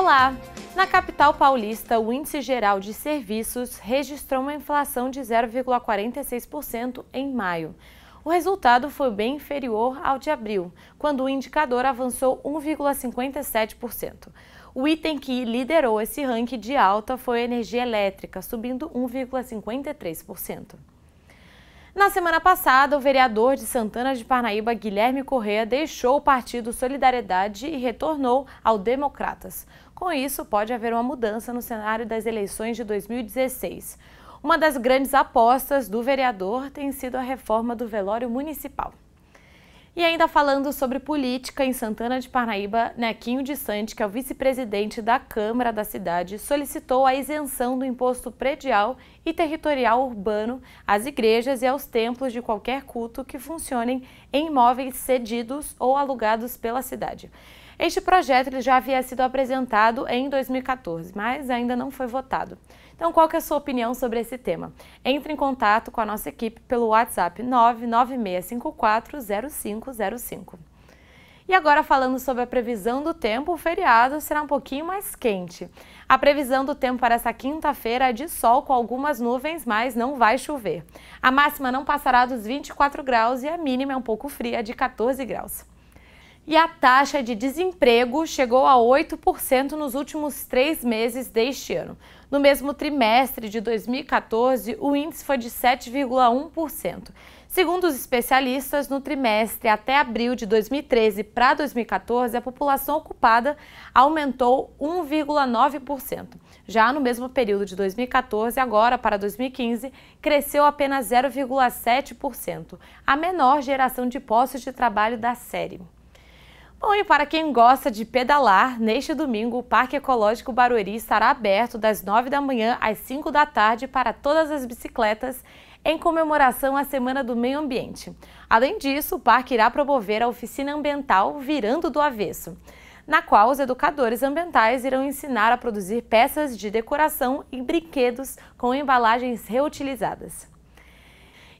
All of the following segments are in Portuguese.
Olá! Na capital paulista, o Índice Geral de Serviços registrou uma inflação de 0,46% em maio. O resultado foi bem inferior ao de abril, quando o indicador avançou 1,57%. O item que liderou esse ranking de alta foi a energia elétrica, subindo 1,53%. Na semana passada, o vereador de Santana de Parnaíba, Guilherme Correa, deixou o partido Solidariedade e retornou ao Democratas. Com isso, pode haver uma mudança no cenário das eleições de 2016. Uma das grandes apostas do vereador tem sido a reforma do velório municipal. E ainda falando sobre política, em Santana de Parnaíba, Nequinho de Sante, que é o vice-presidente da Câmara da cidade, solicitou a isenção do imposto predial e territorial urbano às igrejas e aos templos de qualquer culto que funcionem em imóveis cedidos ou alugados pela cidade. Este projeto ele já havia sido apresentado em 2014, mas ainda não foi votado. Então, qual que é a sua opinião sobre esse tema? Entre em contato com a nossa equipe pelo WhatsApp 996540505. E agora falando sobre a previsão do tempo, o feriado será um pouquinho mais quente. A previsão do tempo para essa quinta-feira é de sol com algumas nuvens, mas não vai chover. A máxima não passará dos 24 graus e a mínima é um pouco fria, de 14 graus e a taxa de desemprego chegou a 8% nos últimos três meses deste ano. No mesmo trimestre de 2014, o índice foi de 7,1%. Segundo os especialistas, no trimestre até abril de 2013 para 2014, a população ocupada aumentou 1,9%. Já no mesmo período de 2014, agora para 2015, cresceu apenas 0,7%, a menor geração de postos de trabalho da série. Bom, e para quem gosta de pedalar, neste domingo o Parque Ecológico Barueri estará aberto das 9 da manhã às 5 da tarde para todas as bicicletas em comemoração à Semana do Meio Ambiente. Além disso, o parque irá promover a oficina ambiental Virando do Avesso, na qual os educadores ambientais irão ensinar a produzir peças de decoração e brinquedos com embalagens reutilizadas.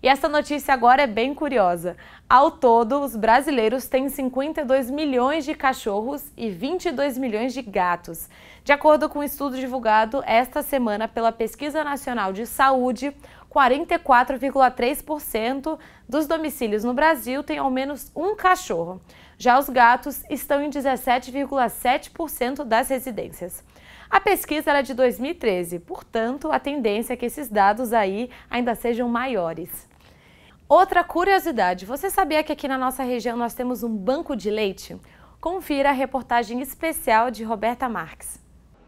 E essa notícia agora é bem curiosa. Ao todo, os brasileiros têm 52 milhões de cachorros e 22 milhões de gatos. De acordo com um estudo divulgado esta semana pela Pesquisa Nacional de Saúde, 44,3% dos domicílios no Brasil têm ao menos um cachorro. Já os gatos estão em 17,7% das residências. A pesquisa era é de 2013, portanto, a tendência é que esses dados aí ainda sejam maiores. Outra curiosidade, você sabia que aqui na nossa região nós temos um banco de leite? Confira a reportagem especial de Roberta Marques.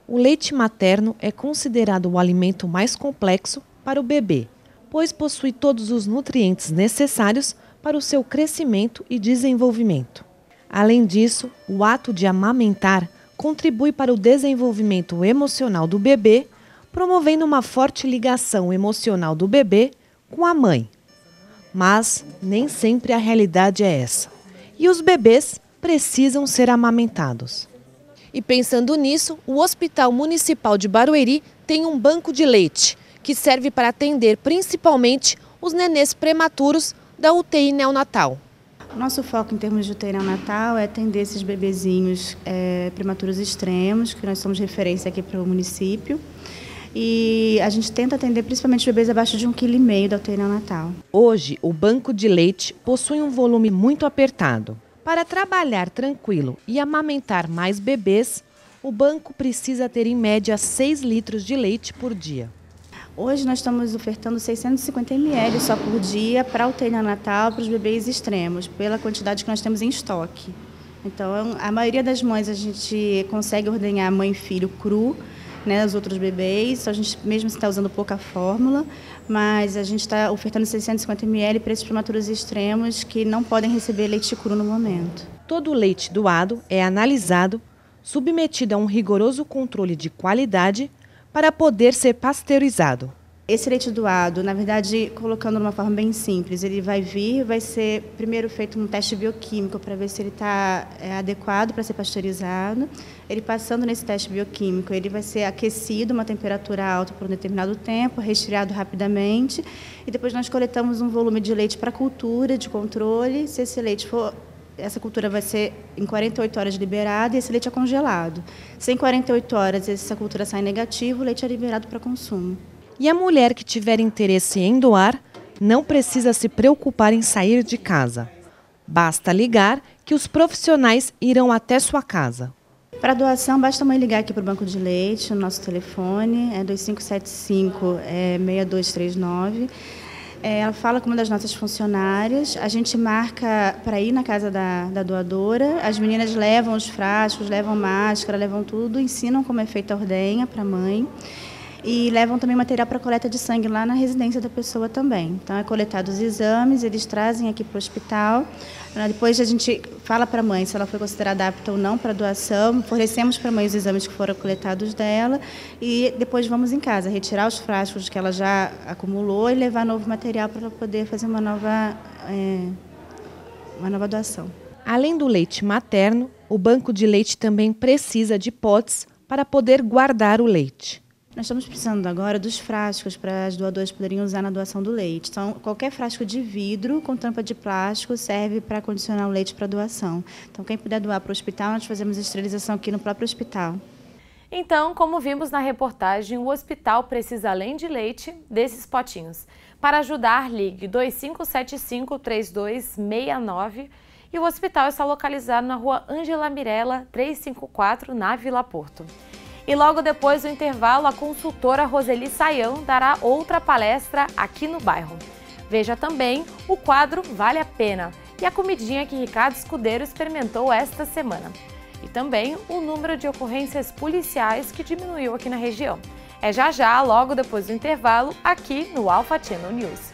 O leite materno é considerado o alimento mais complexo para o bebê, pois possui todos os nutrientes necessários para o seu crescimento e desenvolvimento. Além disso, o ato de amamentar contribui para o desenvolvimento emocional do bebê, promovendo uma forte ligação emocional do bebê com a mãe. Mas nem sempre a realidade é essa. E os bebês precisam ser amamentados. E pensando nisso, o Hospital Municipal de Barueri tem um banco de leite, que serve para atender principalmente os nenês prematuros da UTI neonatal. Nosso foco em termos de UTI neonatal é atender esses bebezinhos é, prematuros extremos, que nós somos referência aqui para o município e a gente tenta atender principalmente bebês abaixo de 1,5 kg da UTI neonatal. Hoje, o banco de leite possui um volume muito apertado. Para trabalhar tranquilo e amamentar mais bebês, o banco precisa ter em média 6 litros de leite por dia. Hoje nós estamos ofertando 650 ml só por dia para o tênia natal para os bebês extremos, pela quantidade que nós temos em estoque. Então, a maioria das mães a gente consegue ordenhar mãe e filho cru, né, os outros bebês. A gente mesmo está assim usando pouca fórmula, mas a gente está ofertando 650 ml para esses prematuros extremos que não podem receber leite cru no momento. Todo o leite doado é analisado, submetido a um rigoroso controle de qualidade para poder ser pasteurizado. Esse leite doado, na verdade, colocando de uma forma bem simples, ele vai vir, vai ser primeiro feito um teste bioquímico para ver se ele está é, adequado para ser pasteurizado. Ele passando nesse teste bioquímico, ele vai ser aquecido a uma temperatura alta por um determinado tempo, resfriado rapidamente, e depois nós coletamos um volume de leite para cultura, de controle. Se esse leite for essa cultura vai ser em 48 horas liberada e esse leite é congelado. Se em 48 horas essa cultura sai negativo, o leite é liberado para consumo. E a mulher que tiver interesse em doar não precisa se preocupar em sair de casa. Basta ligar que os profissionais irão até sua casa. Para doação, basta mãe ligar aqui para o Banco de Leite, o nosso telefone é 2575-6239. É é, ela fala com uma das nossas funcionárias, a gente marca para ir na casa da, da doadora, as meninas levam os frascos, levam máscara, levam tudo, ensinam como é feita a ordenha para a mãe e levam também material para coleta de sangue lá na residência da pessoa também. Então é coletado os exames, eles trazem aqui para o hospital. Né, depois a gente fala para a mãe se ela foi considerada apta ou não para doação, fornecemos para a mãe os exames que foram coletados dela e depois vamos em casa retirar os frascos que ela já acumulou e levar novo material para poder fazer uma nova, é, uma nova doação. Além do leite materno, o banco de leite também precisa de potes para poder guardar o leite. Nós estamos precisando agora dos frascos para as doadoras poderem usar na doação do leite. Então, qualquer frasco de vidro com tampa de plástico serve para condicionar o leite para doação. Então, quem puder doar para o hospital, nós fazemos a esterilização aqui no próprio hospital. Então, como vimos na reportagem, o hospital precisa, além de leite, desses potinhos. Para ajudar, ligue 2575-3269 e o hospital está localizado na rua Angela Mirella, 354, na Vila Porto. E logo depois do intervalo, a consultora Roseli Saião dará outra palestra aqui no bairro. Veja também o quadro Vale a Pena e a comidinha que Ricardo Escudeiro experimentou esta semana. E também o número de ocorrências policiais que diminuiu aqui na região. É já já, logo depois do intervalo, aqui no Alfatino News.